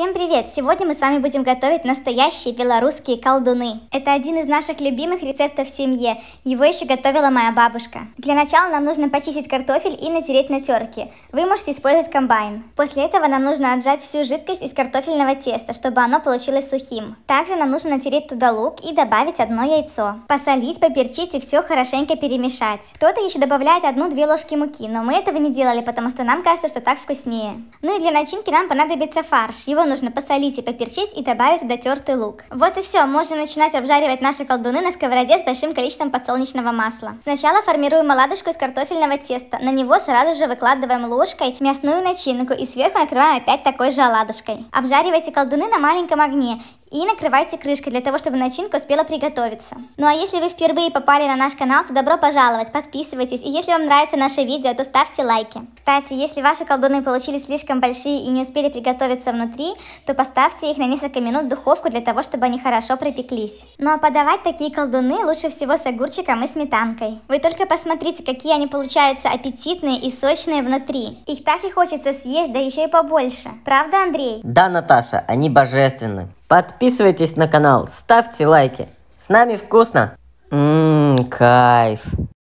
Всем привет! Сегодня мы с вами будем готовить настоящие белорусские колдуны. Это один из наших любимых рецептов в семье. Его еще готовила моя бабушка. Для начала нам нужно почистить картофель и натереть на терке. Вы можете использовать комбайн. После этого нам нужно отжать всю жидкость из картофельного теста, чтобы оно получилось сухим. Также нам нужно натереть туда лук и добавить одно яйцо. Посолить, поперчить и все хорошенько перемешать. Кто-то еще добавляет одну-две ложки муки, но мы этого не делали, потому что нам кажется, что так вкуснее. Ну и для начинки нам понадобится фарш. Его нужно посолить и поперчить и добавить дотертый лук. Вот и все, можно начинать обжаривать наши колдуны на сковороде с большим количеством подсолнечного масла. Сначала формируем оладушку из картофельного теста, на него сразу же выкладываем ложкой мясную начинку и сверху накрываем опять такой же оладушкой. Обжаривайте колдуны на маленьком огне и накрывайте крышкой для того, чтобы начинка успела приготовиться. Ну а если вы впервые попали на наш канал, то добро пожаловать, подписывайтесь, и если вам нравится наше видео, то ставьте лайки. Кстати, если ваши колдуны получились слишком большие и не успели приготовиться внутри, то поставьте их на несколько минут в духовку для того, чтобы они хорошо пропеклись. Ну а подавать такие колдуны лучше всего с огурчиком и сметанкой. Вы только посмотрите, какие они получаются аппетитные и сочные внутри. Их так и хочется съесть, да еще и побольше. Правда, Андрей? Да, Наташа, они божественны. Подписывайтесь на канал, ставьте лайки. С нами вкусно. Ммм, кайф.